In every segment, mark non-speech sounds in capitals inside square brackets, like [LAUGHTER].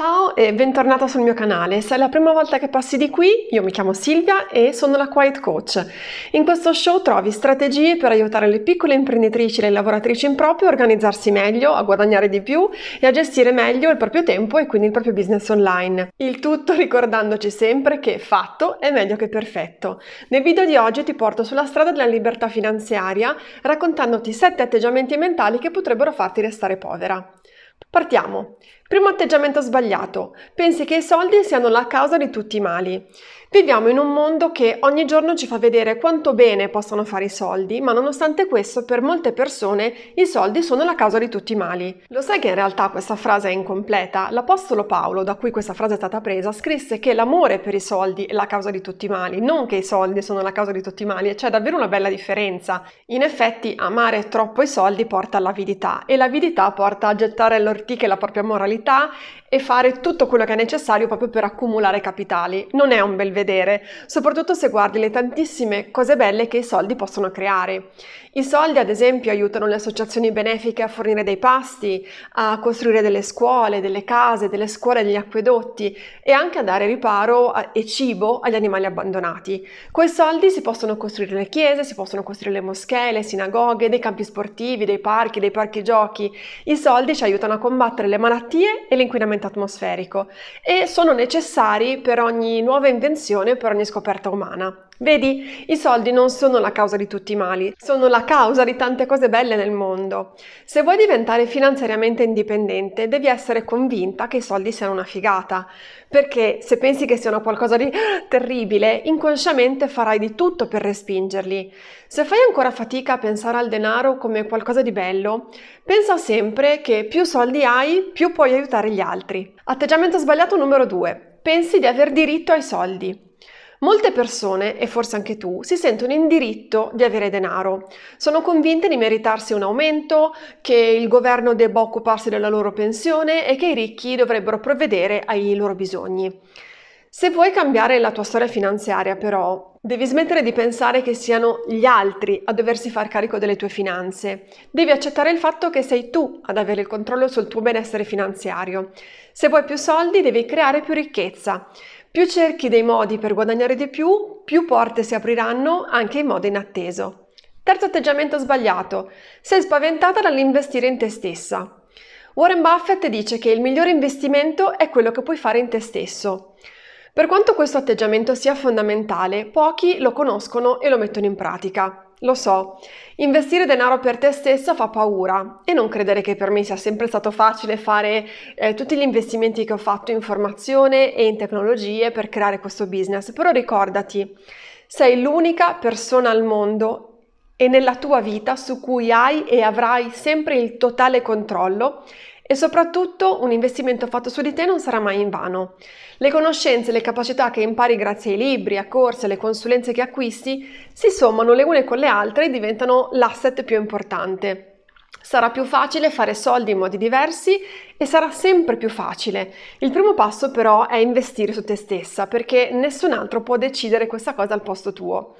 Ciao e bentornata sul mio canale. Se è la prima volta che passi di qui, io mi chiamo Silvia e sono la Quiet Coach. In questo show trovi strategie per aiutare le piccole imprenditrici e le lavoratrici in proprio a organizzarsi meglio, a guadagnare di più e a gestire meglio il proprio tempo e quindi il proprio business online. Il tutto [LAUGHS] ricordandoci sempre che fatto è meglio che perfetto. Nel video di oggi ti porto sulla strada della libertà finanziaria raccontandoti 7 atteggiamenti mentali che potrebbero farti restare povera. Partiamo. Primo atteggiamento sbagliato. Pensi che i soldi siano la causa di tutti i mali. Viviamo in un mondo che ogni giorno ci fa vedere quanto bene possono fare i soldi, ma nonostante questo per molte persone i soldi sono la causa di tutti i mali. Lo sai che in realtà questa frase è incompleta? L'Apostolo Paolo, da cui questa frase è stata presa, scrisse che l'amore per i soldi è la causa di tutti i mali, non che i soldi sono la causa di tutti i mali, e c'è davvero una bella differenza. In effetti amare troppo i soldi porta all'avidità e l'avidità porta a gettare all'ortiche la propria moralità qualità e fare tutto quello che è necessario proprio per accumulare capitali. Non è un bel vedere, soprattutto se guardi le tantissime cose belle che i soldi possono creare. I soldi, ad esempio, aiutano le associazioni benefiche a fornire dei pasti, a costruire delle scuole, delle case, delle scuole, degli acquedotti e anche a dare riparo e cibo agli animali abbandonati. Con i soldi si possono costruire le chiese, si possono costruire le moschee, le sinagoghe, dei campi sportivi, dei parchi, dei parchi giochi. I soldi ci aiutano a combattere le malattie e l'inquinamento atmosferico e sono necessari per ogni nuova invenzione, per ogni scoperta umana. Vedi, i soldi non sono la causa di tutti i mali, sono la causa di tante cose belle nel mondo. Se vuoi diventare finanziariamente indipendente, devi essere convinta che i soldi siano una figata, perché se pensi che siano qualcosa di ah, terribile, inconsciamente farai di tutto per respingerli. Se fai ancora fatica a pensare al denaro come qualcosa di bello, pensa sempre che più soldi hai, più puoi aiutare gli altri. Atteggiamento sbagliato numero 2. Pensi di aver diritto ai soldi. Molte persone, e forse anche tu, si sentono in diritto di avere denaro. Sono convinte di meritarsi un aumento, che il governo debba occuparsi della loro pensione e che i ricchi dovrebbero provvedere ai loro bisogni. Se vuoi cambiare la tua storia finanziaria però, devi smettere di pensare che siano gli altri a doversi far carico delle tue finanze. Devi accettare il fatto che sei tu ad avere il controllo sul tuo benessere finanziario. Se vuoi più soldi, devi creare più ricchezza. Più cerchi dei modi per guadagnare di più, più porte si apriranno anche in modo inatteso. Terzo atteggiamento sbagliato. Sei spaventata dall'investire in te stessa. Warren Buffett dice che il migliore investimento è quello che puoi fare in te stesso. Per quanto questo atteggiamento sia fondamentale, pochi lo conoscono e lo mettono in pratica. Lo so, investire denaro per te stessa fa paura e non credere che per me sia sempre stato facile fare eh, tutti gli investimenti che ho fatto in formazione e in tecnologie per creare questo business, però ricordati, sei l'unica persona al mondo e nella tua vita su cui hai e avrai sempre il totale controllo e soprattutto un investimento fatto su di te non sarà mai in vano. Le conoscenze e le capacità che impari grazie ai libri, a corsi, alle consulenze che acquisti si sommano le une con le altre e diventano l'asset più importante. Sarà più facile fare soldi in modi diversi e sarà sempre più facile. Il primo passo però è investire su te stessa perché nessun altro può decidere questa cosa al posto tuo.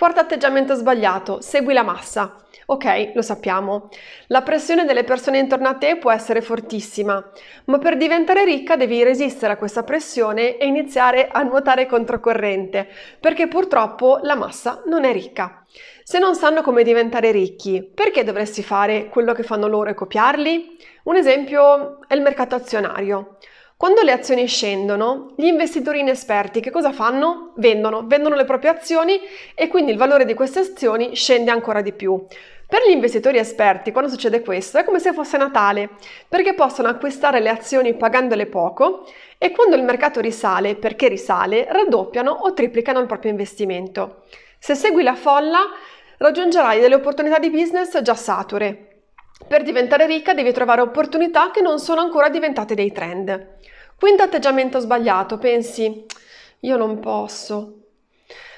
Porta atteggiamento sbagliato, segui la massa. Ok, lo sappiamo. La pressione delle persone intorno a te può essere fortissima, ma per diventare ricca devi resistere a questa pressione e iniziare a nuotare controcorrente, perché purtroppo la massa non è ricca. Se non sanno come diventare ricchi, perché dovresti fare quello che fanno loro e copiarli? Un esempio è il mercato azionario. Quando le azioni scendono, gli investitori inesperti che cosa fanno? Vendono, vendono le proprie azioni e quindi il valore di queste azioni scende ancora di più. Per gli investitori esperti, quando succede questo, è come se fosse Natale, perché possono acquistare le azioni pagandole poco e quando il mercato risale, perché risale, raddoppiano o triplicano il proprio investimento. Se segui la folla, raggiungerai delle opportunità di business già sature, per diventare ricca devi trovare opportunità che non sono ancora diventate dei trend. Quinto atteggiamento sbagliato, pensi, io non posso.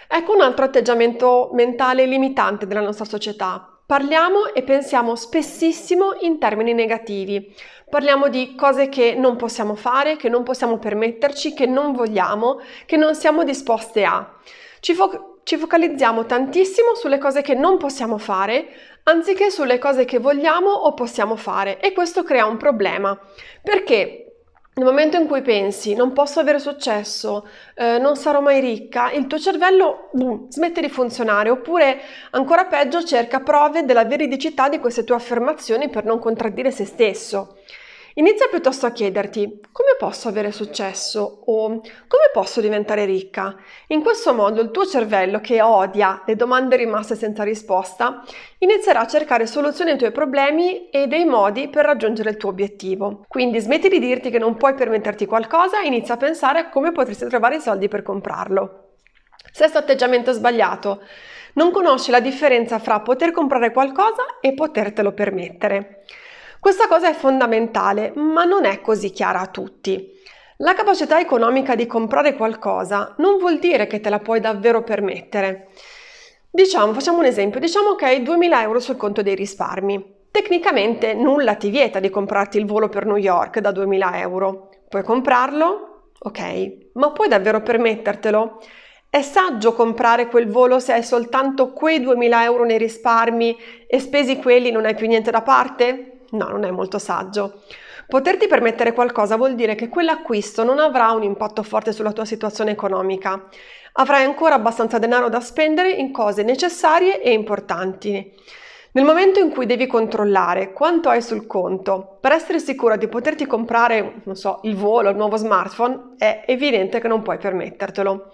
Ecco un altro atteggiamento mentale limitante della nostra società. Parliamo e pensiamo spessissimo in termini negativi. Parliamo di cose che non possiamo fare, che non possiamo permetterci, che non vogliamo, che non siamo disposte a. Ci, fo- ci focalizziamo tantissimo sulle cose che non possiamo fare, anziché sulle cose che vogliamo o possiamo fare e questo crea un problema. Perché nel momento in cui pensi non posso avere successo, eh, non sarò mai ricca, il tuo cervello boom, smette di funzionare oppure ancora peggio cerca prove della veridicità di queste tue affermazioni per non contraddire se stesso. Inizia piuttosto a chiederti come posso avere successo o come posso diventare ricca. In questo modo il tuo cervello, che odia le domande rimaste senza risposta, inizierà a cercare soluzioni ai tuoi problemi e dei modi per raggiungere il tuo obiettivo. Quindi smetti di dirti che non puoi permetterti qualcosa e inizia a pensare a come potresti trovare i soldi per comprarlo. Sesto atteggiamento sbagliato. Non conosci la differenza fra poter comprare qualcosa e potertelo permettere. Questa cosa è fondamentale, ma non è così chiara a tutti. La capacità economica di comprare qualcosa non vuol dire che te la puoi davvero permettere. Diciamo, facciamo un esempio, diciamo che hai 2000 euro sul conto dei risparmi. Tecnicamente nulla ti vieta di comprarti il volo per New York da 2000 euro. Puoi comprarlo? Ok, ma puoi davvero permettertelo? È saggio comprare quel volo se hai soltanto quei 2000 euro nei risparmi e spesi quelli non hai più niente da parte? No, non è molto saggio. Poterti permettere qualcosa vuol dire che quell'acquisto non avrà un impatto forte sulla tua situazione economica. Avrai ancora abbastanza denaro da spendere in cose necessarie e importanti. Nel momento in cui devi controllare quanto hai sul conto per essere sicura di poterti comprare, non so, il volo, il nuovo smartphone, è evidente che non puoi permettertelo.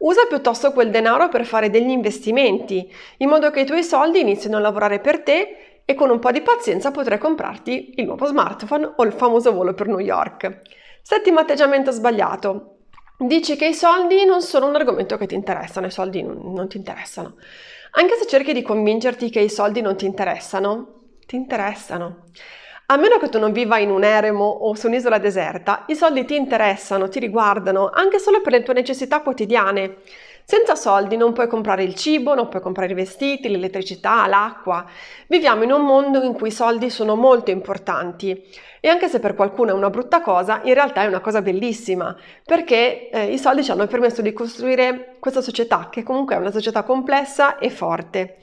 Usa piuttosto quel denaro per fare degli investimenti, in modo che i tuoi soldi inizino a lavorare per te e con un po' di pazienza potrai comprarti il nuovo smartphone o il famoso volo per New York. Settimo atteggiamento sbagliato. Dici che i soldi non sono un argomento che ti interessano, i soldi non, non ti interessano. Anche se cerchi di convincerti che i soldi non ti interessano, ti interessano. A meno che tu non viva in un eremo o su un'isola deserta, i soldi ti interessano, ti riguardano, anche solo per le tue necessità quotidiane. Senza soldi non puoi comprare il cibo, non puoi comprare i vestiti, l'elettricità, l'acqua. Viviamo in un mondo in cui i soldi sono molto importanti e anche se per qualcuno è una brutta cosa, in realtà è una cosa bellissima, perché eh, i soldi ci hanno permesso di costruire questa società che comunque è una società complessa e forte.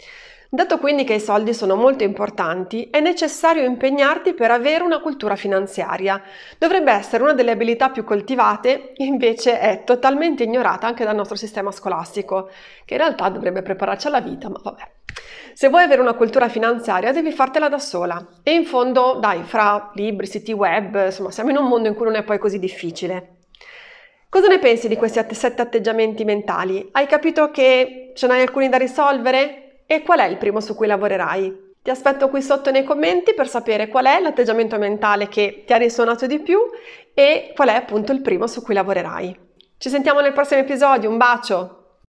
Dato quindi che i soldi sono molto importanti, è necessario impegnarti per avere una cultura finanziaria. Dovrebbe essere una delle abilità più coltivate, [LAUGHS] invece è totalmente ignorata anche dal nostro sistema scolastico, che in realtà dovrebbe prepararci alla vita, ma vabbè. Se vuoi avere una cultura finanziaria devi fartela da sola e in fondo, dai, fra libri, siti web, insomma, siamo in un mondo in cui non è poi così difficile. Cosa ne pensi di questi sette atteggiamenti mentali? Hai capito che ce n'hai alcuni da risolvere? E qual è il primo su cui lavorerai? Ti aspetto qui sotto nei commenti per sapere qual è l'atteggiamento mentale che ti ha risuonato di più e qual è appunto il primo su cui lavorerai. Ci sentiamo nel prossimo episodio, un bacio!